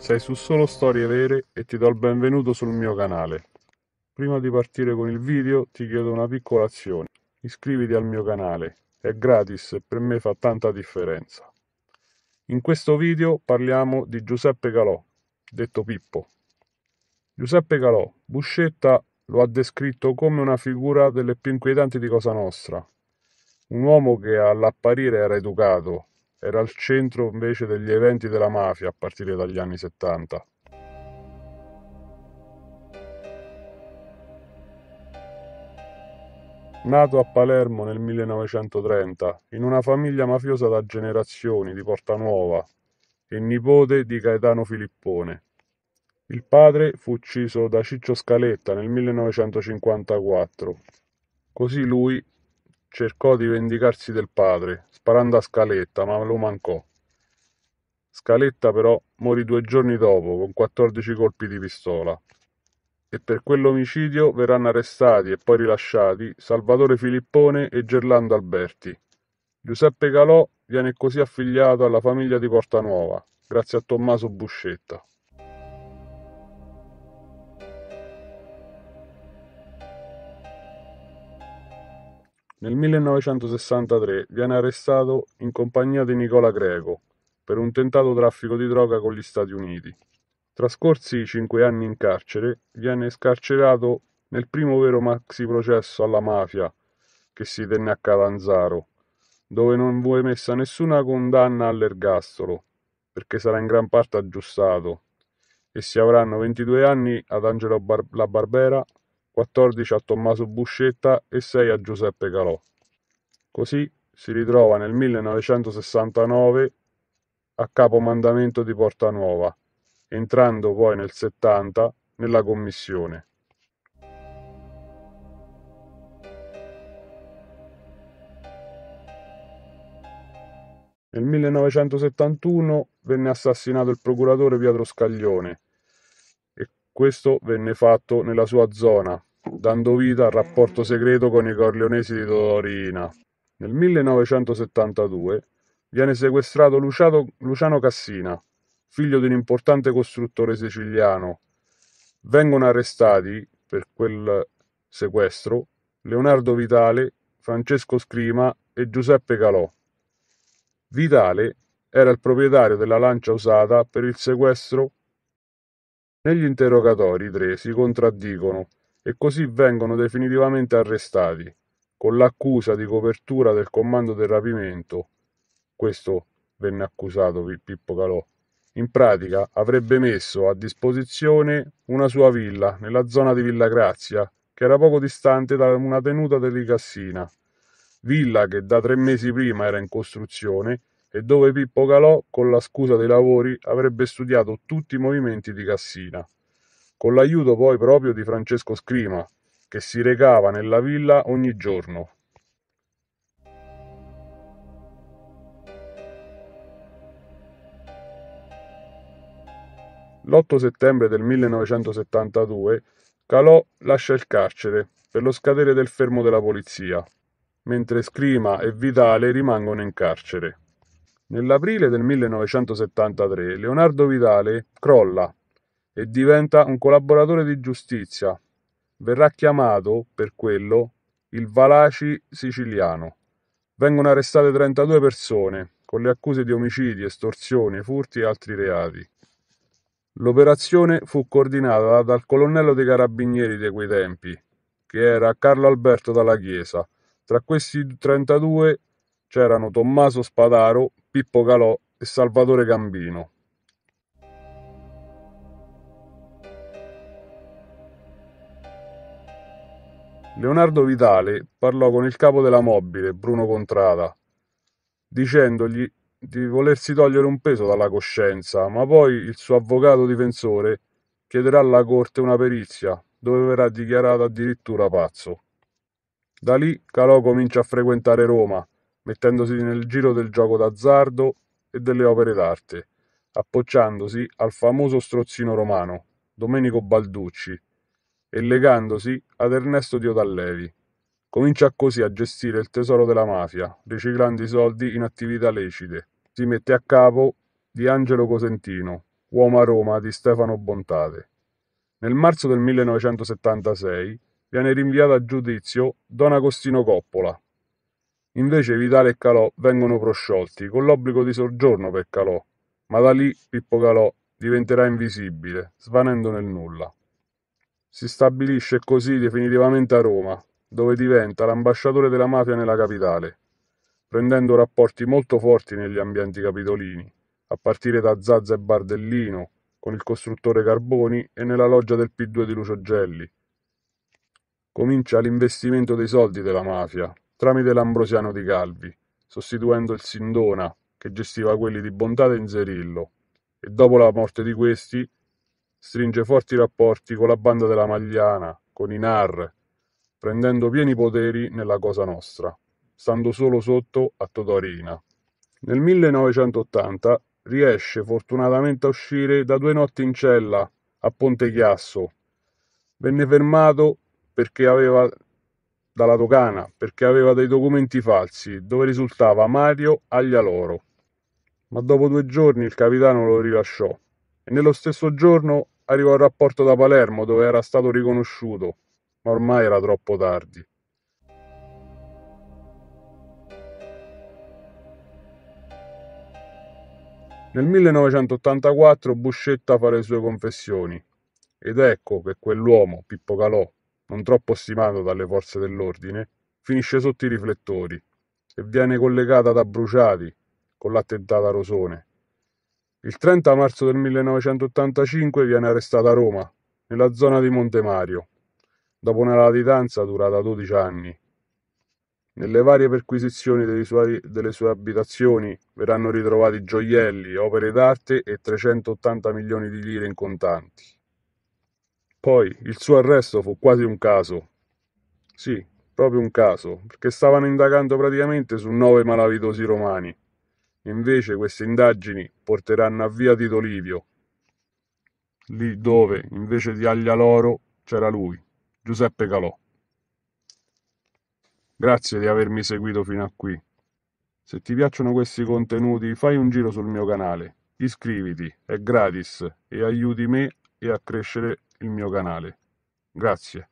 Sei su Solo Storie Vere e ti do il benvenuto sul mio canale. Prima di partire con il video ti chiedo una piccola azione. Iscriviti al mio canale, è gratis e per me fa tanta differenza. In questo video parliamo di Giuseppe Calò, detto Pippo. Giuseppe Calò, Buscetta lo ha descritto come una figura delle più inquietanti di Cosa Nostra. Un uomo che all'apparire era educato, era al centro invece degli eventi della mafia a partire dagli anni 70. Nato a Palermo nel 1930, in una famiglia mafiosa da generazioni di Porta Nuova e nipote di Gaetano Filippone. Il padre fu ucciso da Ciccio Scaletta nel 1954. Così lui Cercò di vendicarsi del padre, sparando a Scaletta, ma lo mancò. Scaletta però morì due giorni dopo con 14 colpi di pistola. E per quell'omicidio verranno arrestati e poi rilasciati Salvatore Filippone e Gerlando Alberti. Giuseppe Calò viene così affiliato alla famiglia di Portanuova, grazie a Tommaso Buscetta. Nel 1963 viene arrestato in compagnia di Nicola Greco per un tentato traffico di droga con gli Stati Uniti. Trascorsi cinque anni in carcere, viene scarcerato nel primo vero maxi processo alla mafia che si tenne a Catanzaro, dove non fu emessa nessuna condanna all'ergastolo, perché sarà in gran parte aggiustato, e si avranno 22 anni ad Angelo Bar- la Barbera 14 a Tommaso Buscetta e 6 a Giuseppe Calò. Così si ritrova nel 1969 a capomandamento di Porta Nuova, entrando poi nel 70 nella commissione. Nel 1971 venne assassinato il procuratore Pietro Scaglione e questo venne fatto nella sua zona, dando vita al rapporto segreto con i Corleonesi di Torina. Nel 1972 viene sequestrato Luciato, Luciano Cassina, figlio di un importante costruttore siciliano. Vengono arrestati per quel sequestro Leonardo Vitale, Francesco Scrima e Giuseppe Calò. Vitale era il proprietario della lancia usata per il sequestro. Negli interrogatori i tre si contraddicono e così vengono definitivamente arrestati, con l'accusa di copertura del comando del rapimento. Questo venne accusato Pippo Calò. In pratica avrebbe messo a disposizione una sua villa nella zona di Villa Grazia, che era poco distante da una tenuta di Cassina, villa che da tre mesi prima era in costruzione e dove Pippo Calò, con la scusa dei lavori, avrebbe studiato tutti i movimenti di Cassina con l'aiuto poi proprio di Francesco Scrima, che si recava nella villa ogni giorno. L'8 settembre del 1972 Calò lascia il carcere per lo scadere del fermo della polizia, mentre Scrima e Vitale rimangono in carcere. Nell'aprile del 1973 Leonardo Vitale crolla e diventa un collaboratore di giustizia. Verrà chiamato, per quello, il Valaci siciliano. Vengono arrestate 32 persone, con le accuse di omicidi, estorsione, furti e altri reati. L'operazione fu coordinata dal colonnello dei carabinieri di quei tempi, che era Carlo Alberto dalla Chiesa. Tra questi 32 c'erano Tommaso Spadaro, Pippo Calò e Salvatore Gambino. Leonardo Vitale parlò con il capo della mobile, Bruno Contrada, dicendogli di volersi togliere un peso dalla coscienza, ma poi il suo avvocato difensore chiederà alla corte una perizia, dove verrà dichiarato addirittura pazzo. Da lì Calò comincia a frequentare Roma, mettendosi nel giro del gioco d'azzardo e delle opere d'arte, appoggiandosi al famoso strozzino romano, Domenico Balducci, e legandosi ad Ernesto Diodallevi. Comincia così a gestire il tesoro della mafia, riciclando i soldi in attività lecite. Si mette a capo di Angelo Cosentino, uomo a Roma di Stefano Bontate. Nel marzo del 1976 viene rinviato a giudizio Don Agostino Coppola. Invece Vitale e Calò vengono prosciolti con l'obbligo di soggiorno per Calò, ma da lì Pippo Calò diventerà invisibile, svanendo nel nulla. Si stabilisce così definitivamente a Roma, dove diventa l'ambasciatore della mafia nella capitale, prendendo rapporti molto forti negli ambienti capitolini, a partire da Zazza e Bardellino, con il costruttore Carboni e nella loggia del P2 di Lucio Gelli. Comincia l'investimento dei soldi della mafia tramite l'Ambrosiano di Calvi, sostituendo il Sindona che gestiva quelli di Bondate in Zerillo e dopo la morte di questi Stringe forti rapporti con la banda della Magliana, con i NAR, prendendo pieni poteri nella Cosa Nostra, stando solo sotto a Totorina. Nel 1980 riesce fortunatamente a uscire da due notti in cella a Ponte Chiasso. Venne fermato perché aveva dalla dogana perché aveva dei documenti falsi dove risultava Mario Aglialoro. Ma dopo due giorni il capitano lo rilasciò nello stesso giorno arrivò il rapporto da Palermo dove era stato riconosciuto, ma ormai era troppo tardi. Nel 1984 Buscetta fa le sue confessioni ed ecco che quell'uomo, Pippo Calò, non troppo stimato dalle forze dell'ordine, finisce sotto i riflettori e viene collegata da Bruciati con l'attentato a Rosone, il 30 marzo del 1985 viene arrestata a Roma, nella zona di Monte Mario, dopo una latitanza durata 12 anni. Nelle varie perquisizioni suoi, delle sue abitazioni verranno ritrovati gioielli, opere d'arte e 380 milioni di lire in contanti. Poi il suo arresto fu quasi un caso. Sì, proprio un caso, perché stavano indagando praticamente su nove malavitosi romani. Invece queste indagini porteranno a via Tito Livio, lì dove invece di Aglialoro c'era lui, Giuseppe Calò. Grazie di avermi seguito fino a qui. Se ti piacciono questi contenuti fai un giro sul mio canale, iscriviti, è gratis e aiuti me e a crescere il mio canale. Grazie.